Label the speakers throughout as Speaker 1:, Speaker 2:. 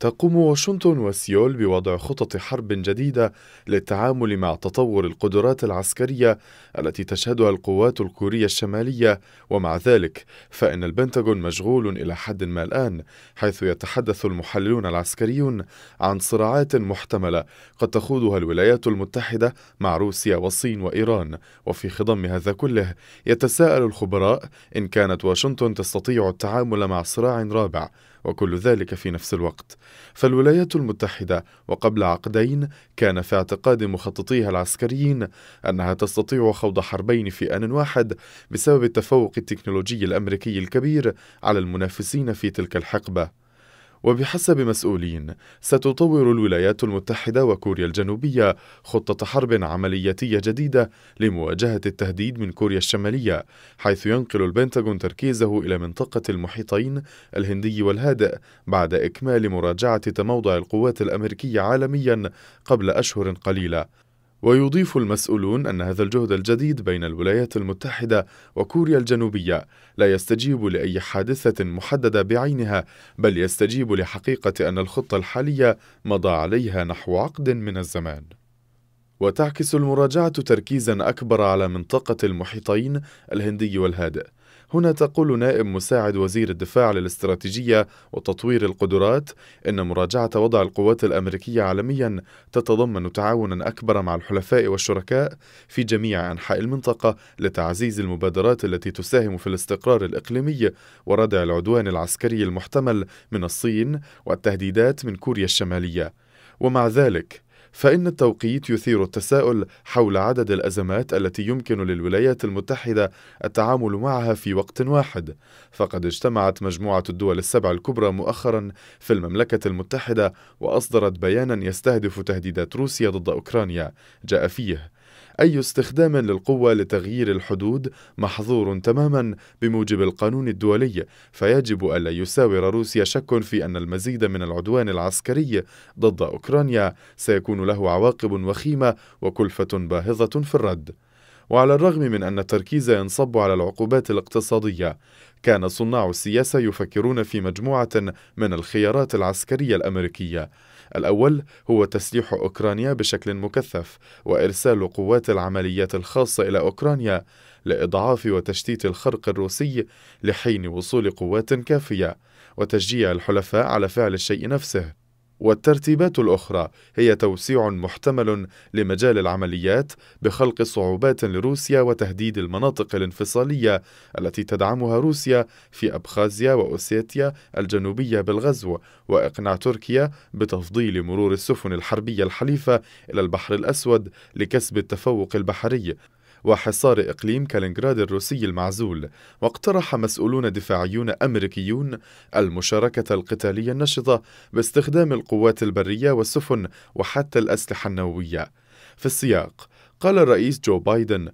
Speaker 1: تقوم واشنطن وسيول بوضع خطط حرب جديدة للتعامل مع تطور القدرات العسكرية التي تشهدها القوات الكورية الشمالية ومع ذلك فإن البنتاغون مشغول إلى حد ما الآن حيث يتحدث المحللون العسكريون عن صراعات محتملة قد تخوضها الولايات المتحدة مع روسيا والصين وإيران وفي خضم هذا كله يتساءل الخبراء إن كانت واشنطن تستطيع التعامل مع صراع رابع وكل ذلك في نفس الوقت فالولايات المتحدة وقبل عقدين كان في اعتقاد مخططيها العسكريين أنها تستطيع خوض حربين في آن واحد بسبب التفوق التكنولوجي الأمريكي الكبير على المنافسين في تلك الحقبة وبحسب مسؤولين ستطور الولايات المتحدة وكوريا الجنوبية خطة حرب عملياتية جديدة لمواجهة التهديد من كوريا الشمالية حيث ينقل البنتاغون تركيزه إلى منطقة المحيطين الهندي والهادئ بعد إكمال مراجعة تموضع القوات الأمريكية عالميا قبل أشهر قليلة ويضيف المسؤولون أن هذا الجهد الجديد بين الولايات المتحدة وكوريا الجنوبية لا يستجيب لأي حادثة محددة بعينها بل يستجيب لحقيقة أن الخطة الحالية مضى عليها نحو عقد من الزمان وتعكس المراجعة تركيزا أكبر على منطقة المحيطين الهندي والهادئ هنا تقول نائب مساعد وزير الدفاع للاستراتيجية وتطوير القدرات إن مراجعة وضع القوات الأمريكية عالميا تتضمن تعاونا أكبر مع الحلفاء والشركاء في جميع أنحاء المنطقة لتعزيز المبادرات التي تساهم في الاستقرار الإقليمي وردع العدوان العسكري المحتمل من الصين والتهديدات من كوريا الشمالية ومع ذلك فإن التوقيت يثير التساؤل حول عدد الأزمات التي يمكن للولايات المتحدة التعامل معها في وقت واحد، فقد اجتمعت مجموعة الدول السبع الكبرى مؤخرا في المملكة المتحدة وأصدرت بيانا يستهدف تهديدات روسيا ضد أوكرانيا، جاء فيه أي استخدام للقوة لتغيير الحدود محظور تماما بموجب القانون الدولي فيجب ألا يساور روسيا شك في أن المزيد من العدوان العسكري ضد أوكرانيا سيكون له عواقب وخيمة وكلفة باهظة في الرد وعلى الرغم من أن التركيز ينصب على العقوبات الاقتصادية كان صناع السياسة يفكرون في مجموعة من الخيارات العسكرية الأمريكية الأول هو تسليح أوكرانيا بشكل مكثف وإرسال قوات العمليات الخاصة إلى أوكرانيا لإضعاف وتشتيت الخرق الروسي لحين وصول قوات كافية وتشجيع الحلفاء على فعل الشيء نفسه والترتيبات الأخرى هي توسيع محتمل لمجال العمليات بخلق صعوبات لروسيا وتهديد المناطق الانفصالية التي تدعمها روسيا في أبخازيا وأوسيتيا الجنوبية بالغزو وإقناع تركيا بتفضيل مرور السفن الحربية الحليفة إلى البحر الأسود لكسب التفوق البحري وحصار إقليم كالينغراد الروسي المعزول واقترح مسؤولون دفاعيون أمريكيون المشاركة القتالية النشطة باستخدام القوات البرية والسفن وحتى الأسلحة النووية في السياق قال الرئيس جو بايدن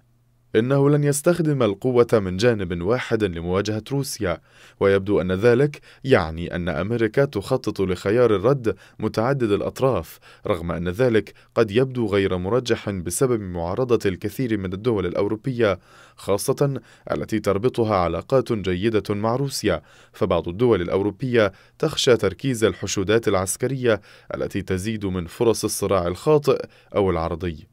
Speaker 1: إنه لن يستخدم القوة من جانب واحد لمواجهة روسيا، ويبدو أن ذلك يعني أن أمريكا تخطط لخيار الرد متعدد الأطراف، رغم أن ذلك قد يبدو غير مرجح بسبب معارضة الكثير من الدول الأوروبية، خاصة التي تربطها علاقات جيدة مع روسيا، فبعض الدول الأوروبية تخشى تركيز الحشودات العسكرية التي تزيد من فرص الصراع الخاطئ أو العرضي.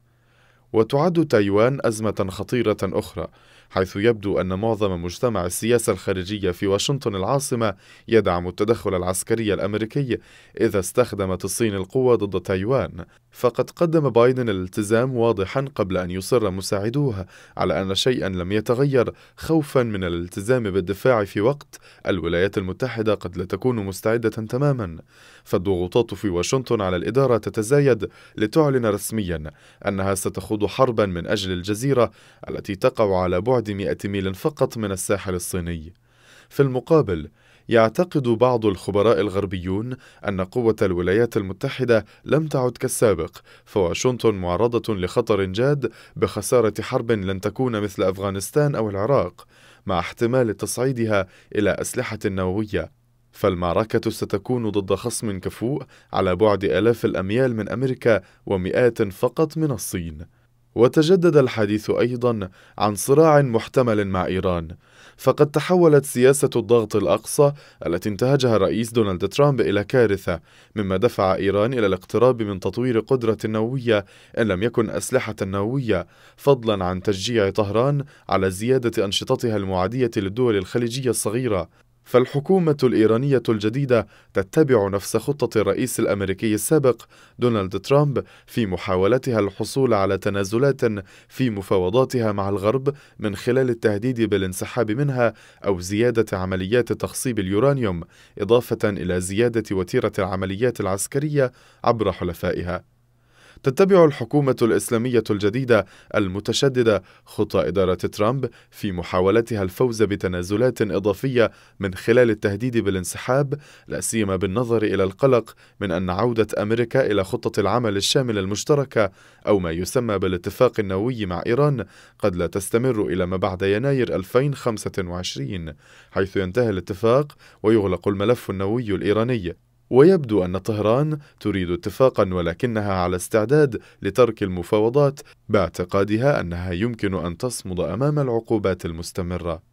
Speaker 1: وتعد تايوان أزمة خطيرة أخرى حيث يبدو أن معظم مجتمع السياسة الخارجية في واشنطن العاصمة يدعم التدخل العسكري الأمريكي إذا استخدمت الصين القوة ضد تايوان فقد قدم بايدن الالتزام واضحا قبل أن يصر مساعدوه على أن شيئا لم يتغير خوفا من الالتزام بالدفاع في وقت الولايات المتحدة قد لا تكون مستعدة تماما فالضغوطات في واشنطن على الإدارة تتزايد لتعلن رسميا أنها ستخوض حربا من أجل الجزيرة التي تقع على بعد بعد 100 ميل فقط من الساحل الصيني في المقابل يعتقد بعض الخبراء الغربيون أن قوة الولايات المتحدة لم تعد كالسابق، فواشنطن معرضة لخطر جاد بخسارة حرب لن تكون مثل أفغانستان أو العراق، مع احتمال تصعيدها إلى أسلحة نووية. فالمعركة ستكون ضد خصم كفوء على بعد آلاف الأميال من أمريكا ومئات فقط من الصين. وتجدد الحديث أيضا عن صراع محتمل مع إيران فقد تحولت سياسة الضغط الأقصى التي انتهجها الرئيس دونالد ترامب إلى كارثة مما دفع إيران إلى الاقتراب من تطوير قدرة نووية إن لم يكن أسلحة نووية فضلا عن تشجيع طهران على زيادة أنشطتها المعادية للدول الخليجية الصغيرة فالحكومة الإيرانية الجديدة تتبع نفس خطة الرئيس الأمريكي السابق دونالد ترامب في محاولتها الحصول على تنازلات في مفاوضاتها مع الغرب من خلال التهديد بالانسحاب منها أو زيادة عمليات تخصيب اليورانيوم، إضافة إلى زيادة وتيرة العمليات العسكرية عبر حلفائها. تتبع الحكومة الإسلامية الجديدة المتشددة خطى إدارة ترامب في محاولتها الفوز بتنازلات إضافية من خلال التهديد بالانسحاب لا سيما بالنظر إلى القلق من أن عودة أمريكا إلى خطة العمل الشاملة المشتركة أو ما يسمى بالاتفاق النووي مع إيران قد لا تستمر إلى ما بعد يناير 2025 حيث ينتهي الاتفاق ويغلق الملف النووي الإيراني ويبدو أن طهران تريد اتفاقا ولكنها على استعداد لترك المفاوضات باعتقادها أنها يمكن أن تصمد أمام العقوبات المستمرة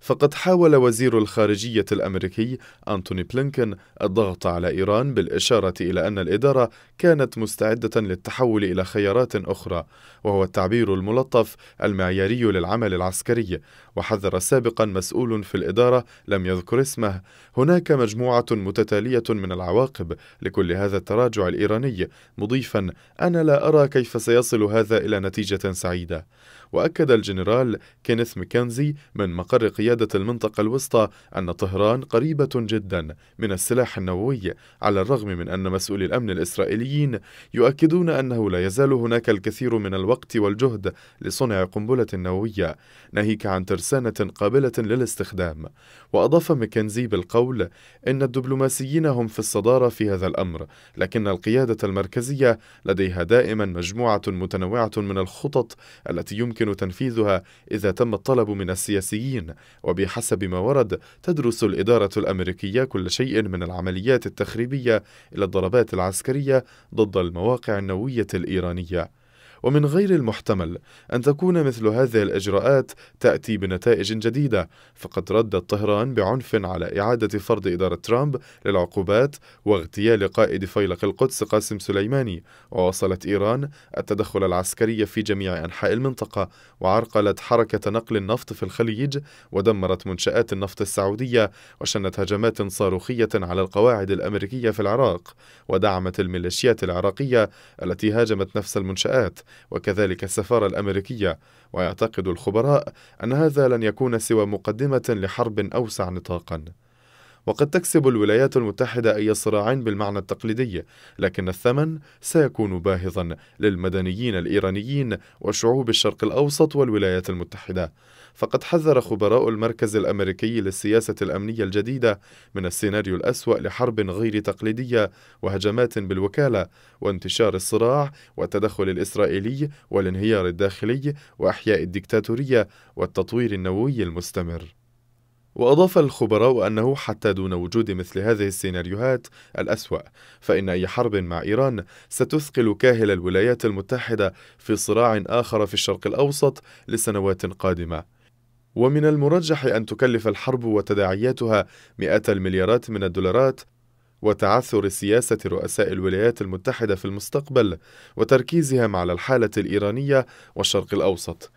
Speaker 1: فقد حاول وزير الخارجية الأمريكي أنتوني بلينكن الضغط على إيران بالإشارة إلى أن الإدارة كانت مستعدة للتحول إلى خيارات أخرى وهو التعبير الملطف المعياري للعمل العسكري وحذر سابقا مسؤول في الإدارة لم يذكر اسمه هناك مجموعة متتالية من العواقب لكل هذا التراجع الإيراني مضيفا أنا لا أرى كيف سيصل هذا إلى نتيجة سعيدة وأكد الجنرال كينيث ميكنزي من مقر قيادة المنطقة الوسطى أن طهران قريبة جدا من السلاح النووي على الرغم من أن مسؤولي الأمن الإسرائيليين يؤكدون أنه لا يزال هناك الكثير من الوقت والجهد لصنع قنبلة نووية ناهيك عن ترسيل رسالة قابلة للاستخدام وأضاف مكنزي بالقول إن الدبلوماسيين هم في الصدارة في هذا الأمر لكن القيادة المركزية لديها دائما مجموعة متنوعة من الخطط التي يمكن تنفيذها إذا تم الطلب من السياسيين وبحسب ما ورد تدرس الإدارة الأمريكية كل شيء من العمليات التخريبية إلى الضربات العسكرية ضد المواقع النووية الإيرانية ومن غير المحتمل أن تكون مثل هذه الإجراءات تأتي بنتائج جديدة فقد ردت طهران بعنف على إعادة فرض إدارة ترامب للعقوبات واغتيال قائد فيلق القدس قاسم سليماني وواصلت إيران التدخل العسكري في جميع أنحاء المنطقة وعرقلت حركة نقل النفط في الخليج ودمرت منشآت النفط السعودية وشنت هجمات صاروخية على القواعد الأمريكية في العراق ودعمت الميليشيات العراقية التي هاجمت نفس المنشآت وكذلك السفارة الأمريكية ويعتقد الخبراء أن هذا لن يكون سوى مقدمة لحرب أوسع نطاقاً وقد تكسب الولايات المتحدة أي صراع بالمعنى التقليدي، لكن الثمن سيكون باهظا للمدنيين الإيرانيين وشعوب الشرق الأوسط والولايات المتحدة، فقد حذر خبراء المركز الأمريكي للسياسة الأمنية الجديدة من السيناريو الأسوأ لحرب غير تقليدية وهجمات بالوكالة وانتشار الصراع والتدخل الإسرائيلي والانهيار الداخلي وإحياء الدكتاتورية والتطوير النووي المستمر وأضاف الخبراء أنه حتى دون وجود مثل هذه السيناريوهات الأسوأ فإن أي حرب مع إيران ستثقل كاهل الولايات المتحدة في صراع آخر في الشرق الأوسط لسنوات قادمة ومن المرجح أن تكلف الحرب وتداعياتها مئات المليارات من الدولارات وتعثر سياسة رؤساء الولايات المتحدة في المستقبل وتركيزهم على الحالة الإيرانية والشرق الأوسط.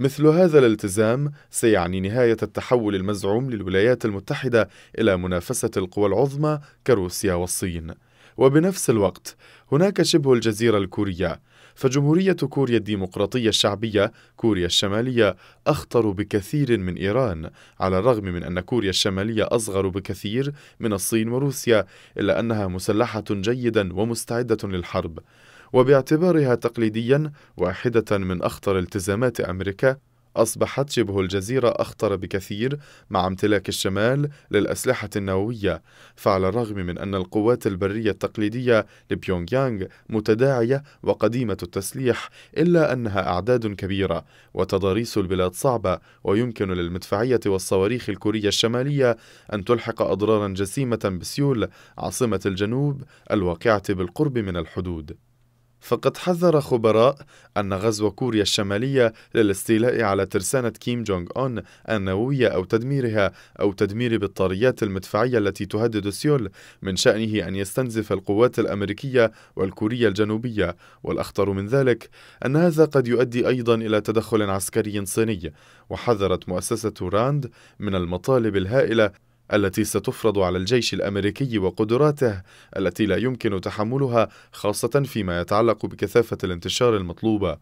Speaker 1: مثل هذا الالتزام سيعني نهاية التحول المزعوم للولايات المتحدة إلى منافسة القوى العظمى كروسيا والصين. وبنفس الوقت هناك شبه الجزيرة الكورية فجمهورية كوريا الديمقراطية الشعبية كوريا الشمالية أخطر بكثير من إيران على الرغم من أن كوريا الشمالية أصغر بكثير من الصين وروسيا إلا أنها مسلحة جيدا ومستعدة للحرب وباعتبارها تقليديا واحدة من أخطر التزامات أمريكا أصبحت شبه الجزيرة أخطر بكثير مع امتلاك الشمال للأسلحة النووية فعلى الرغم من أن القوات البرية التقليدية لبيونغ يانغ متداعية وقديمة التسليح إلا أنها أعداد كبيرة وتضاريس البلاد صعبة ويمكن للمدفعية والصواريخ الكورية الشمالية أن تلحق أضرارا جسيمة بسيول عاصمة الجنوب الواقعة بالقرب من الحدود فقد حذر خبراء أن غزو كوريا الشمالية للاستيلاء على ترسانة كيم جونغ أون النووية أو تدميرها أو تدمير بطاريات المدفعية التي تهدد سيول من شأنه أن يستنزف القوات الأمريكية والكورية الجنوبية والأخطر من ذلك أن هذا قد يؤدي أيضا إلى تدخل عسكري صيني وحذرت مؤسسة راند من المطالب الهائلة التي ستفرض على الجيش الأمريكي وقدراته التي لا يمكن تحملها خاصة فيما يتعلق بكثافة الانتشار المطلوبة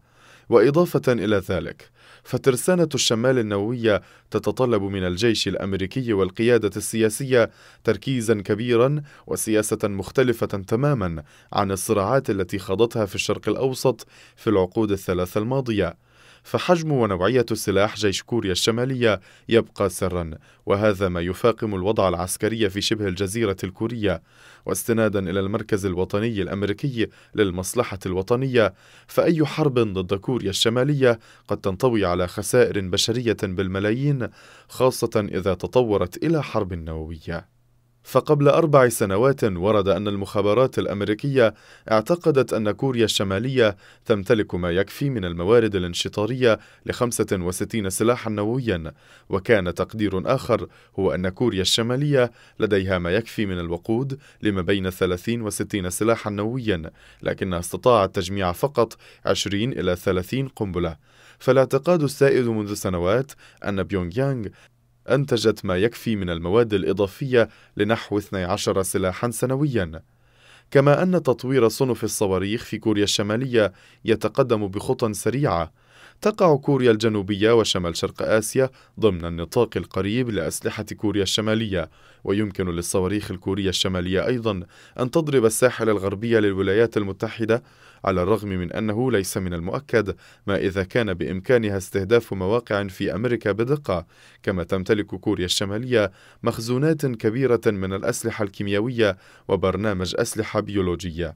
Speaker 1: وإضافة إلى ذلك فترسانة الشمال النووية تتطلب من الجيش الأمريكي والقيادة السياسية تركيزا كبيرا وسياسة مختلفة تماما عن الصراعات التي خاضتها في الشرق الأوسط في العقود الثلاثة الماضية فحجم ونوعية سلاح جيش كوريا الشمالية يبقى سرا وهذا ما يفاقم الوضع العسكري في شبه الجزيرة الكورية واستنادا إلى المركز الوطني الأمريكي للمصلحة الوطنية فأي حرب ضد كوريا الشمالية قد تنطوي على خسائر بشرية بالملايين خاصة إذا تطورت إلى حرب نووية فقبل أربع سنوات ورد أن المخابرات الأمريكية اعتقدت أن كوريا الشمالية تمتلك ما يكفي من الموارد الانشطارية ل 65 سلاحا نوويا وكان تقدير آخر هو أن كوريا الشمالية لديها ما يكفي من الوقود لما بين 30 و 60 سلاحا نوويا لكنها استطاعت تجميع فقط 20 إلى 30 قنبلة فالاعتقاد السائد منذ سنوات أن بيونغ يانغ أنتجت ما يكفي من المواد الإضافية لنحو 12 سلاحا سنوياً كما أن تطوير صنف الصواريخ في كوريا الشمالية يتقدم بخطى سريعة تقع كوريا الجنوبية وشمال شرق آسيا ضمن النطاق القريب لأسلحة كوريا الشمالية ويمكن للصواريخ الكورية الشمالية أيضا أن تضرب الساحل الغربي للولايات المتحدة على الرغم من أنه ليس من المؤكد ما إذا كان بإمكانها استهداف مواقع في أمريكا بدقة كما تمتلك كوريا الشمالية مخزونات كبيرة من الأسلحة الكيميائية وبرنامج أسلحة بيولوجية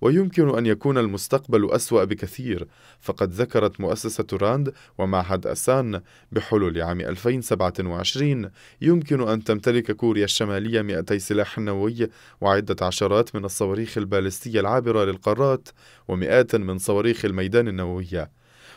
Speaker 1: ويمكن أن يكون المستقبل أسوأ بكثير فقد ذكرت مؤسسة راند ومعهد أسان بحلول عام 2027 يمكن أن تمتلك كوريا الشمالية 200 سلاح نووي وعدة عشرات من الصواريخ البالستية العابرة للقارات ومئات من صواريخ الميدان النووية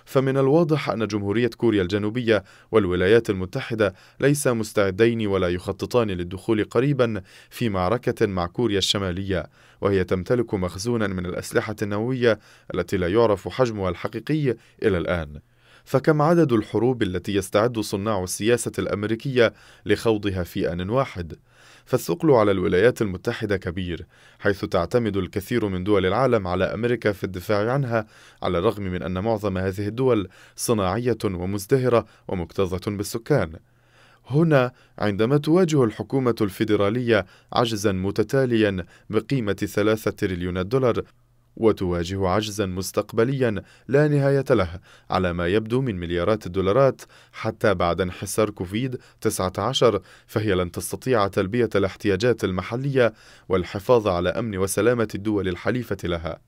Speaker 1: فمن الواضح أن جمهورية كوريا الجنوبية والولايات المتحدة ليس مستعدين ولا يخططان للدخول قريبا في معركة مع كوريا الشمالية وهي تمتلك مخزونا من الأسلحة النووية التي لا يعرف حجمها الحقيقي إلى الآن فكم عدد الحروب التي يستعد صناع السياسة الأمريكية لخوضها في آن واحد؟ فالثقل على الولايات المتحدة كبير حيث تعتمد الكثير من دول العالم على أمريكا في الدفاع عنها على الرغم من أن معظم هذه الدول صناعية ومزدهرة ومكتظة بالسكان هنا عندما تواجه الحكومة الفيدرالية عجزا متتاليا بقيمة ثلاثة تريليون دولار وتواجه عجزا مستقبليا لا نهاية له على ما يبدو من مليارات الدولارات حتى بعد انحسار كوفيد 19 فهي لن تستطيع تلبية الاحتياجات المحلية والحفاظ على أمن وسلامة الدول الحليفة لها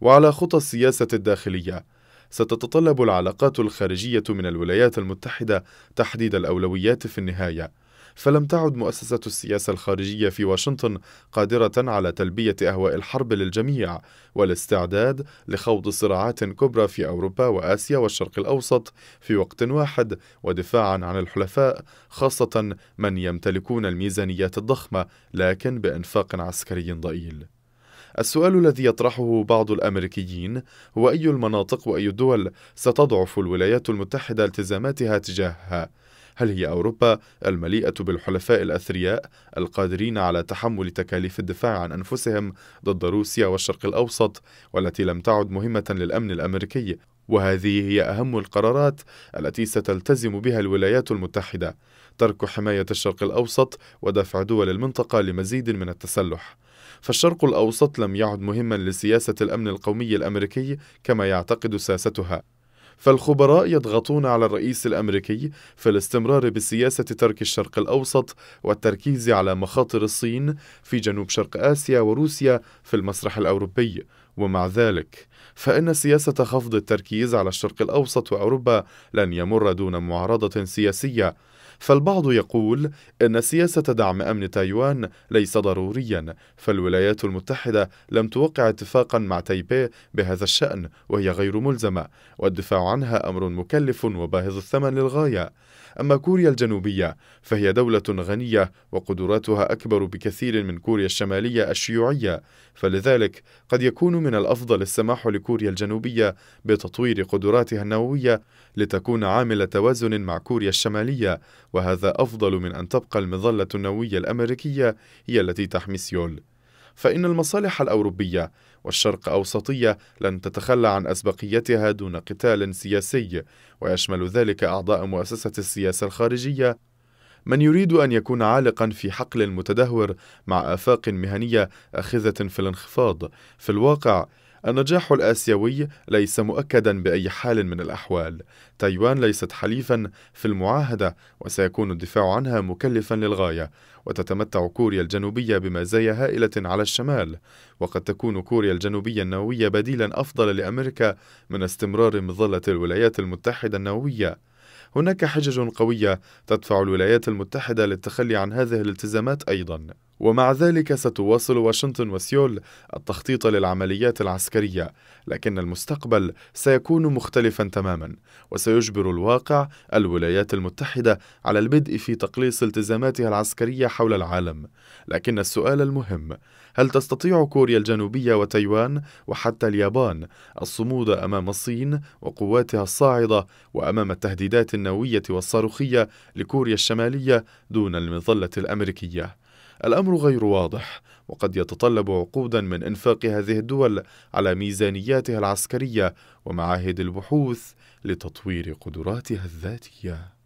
Speaker 1: وعلى خطى السياسة الداخلية ستتطلب العلاقات الخارجية من الولايات المتحدة تحديد الأولويات في النهاية فلم تعد مؤسسة السياسة الخارجية في واشنطن قادرة على تلبية أهواء الحرب للجميع والاستعداد لخوض صراعات كبرى في أوروبا وآسيا والشرق الأوسط في وقت واحد ودفاعا عن الحلفاء خاصة من يمتلكون الميزانيات الضخمة لكن بإنفاق عسكري ضئيل. السؤال الذي يطرحه بعض الامريكيين هو اي المناطق واي الدول ستضعف الولايات المتحده التزاماتها تجاهها هل هي أوروبا المليئة بالحلفاء الأثرياء القادرين على تحمل تكاليف الدفاع عن أنفسهم ضد روسيا والشرق الأوسط والتي لم تعد مهمة للأمن الأمريكي وهذه هي أهم القرارات التي ستلتزم بها الولايات المتحدة ترك حماية الشرق الأوسط ودفع دول المنطقة لمزيد من التسلح فالشرق الأوسط لم يعد مهما لسياسة الأمن القومي الأمريكي كما يعتقد ساستها فالخبراء يضغطون على الرئيس الأمريكي في الاستمرار بسياسة ترك الشرق الأوسط والتركيز على مخاطر الصين في جنوب شرق آسيا وروسيا في المسرح الأوروبي ومع ذلك فإن سياسة خفض التركيز على الشرق الأوسط وأوروبا لن يمر دون معارضة سياسية فالبعض يقول إن سياسة دعم أمن تايوان ليس ضروريا فالولايات المتحدة لم توقع اتفاقا مع تايبي بهذا الشأن وهي غير ملزمة والدفاع عنها أمر مكلف وباهظ الثمن للغاية أما كوريا الجنوبية فهي دولة غنية وقدراتها أكبر بكثير من كوريا الشمالية الشيوعية فلذلك قد يكون من الأفضل السماح لكوريا الجنوبية بتطوير قدراتها النووية لتكون عامل توازن مع كوريا الشمالية وهذا أفضل من أن تبقى المظلة النووية الأمريكية هي التي تحمي سيول فإن المصالح الأوروبية والشرق أوسطية لن تتخلى عن أسبقيتها دون قتال سياسي ويشمل ذلك أعضاء مؤسسة السياسة الخارجية من يريد أن يكون عالقا في حقل متدهور مع آفاق مهنية أخذة في الانخفاض في الواقع النجاح الآسيوي ليس مؤكدا بأي حال من الأحوال تايوان ليست حليفا في المعاهدة وسيكون الدفاع عنها مكلفا للغاية وتتمتع كوريا الجنوبية بمزايا هائلة على الشمال وقد تكون كوريا الجنوبية النووية بديلا أفضل لأمريكا من استمرار مظلة الولايات المتحدة النووية هناك حجج قوية تدفع الولايات المتحدة للتخلي عن هذه الالتزامات أيضاً ومع ذلك ستواصل واشنطن وسيول التخطيط للعمليات العسكرية لكن المستقبل سيكون مختلفا تماما وسيجبر الواقع الولايات المتحدة على البدء في تقليص التزاماتها العسكرية حول العالم لكن السؤال المهم هل تستطيع كوريا الجنوبية وتايوان وحتى اليابان الصمود أمام الصين وقواتها الصاعدة وأمام التهديدات النووية والصاروخية لكوريا الشمالية دون المظلة الأمريكية؟ الأمر غير واضح وقد يتطلب عقودا من إنفاق هذه الدول على ميزانياتها العسكرية ومعاهد البحوث لتطوير قدراتها الذاتيه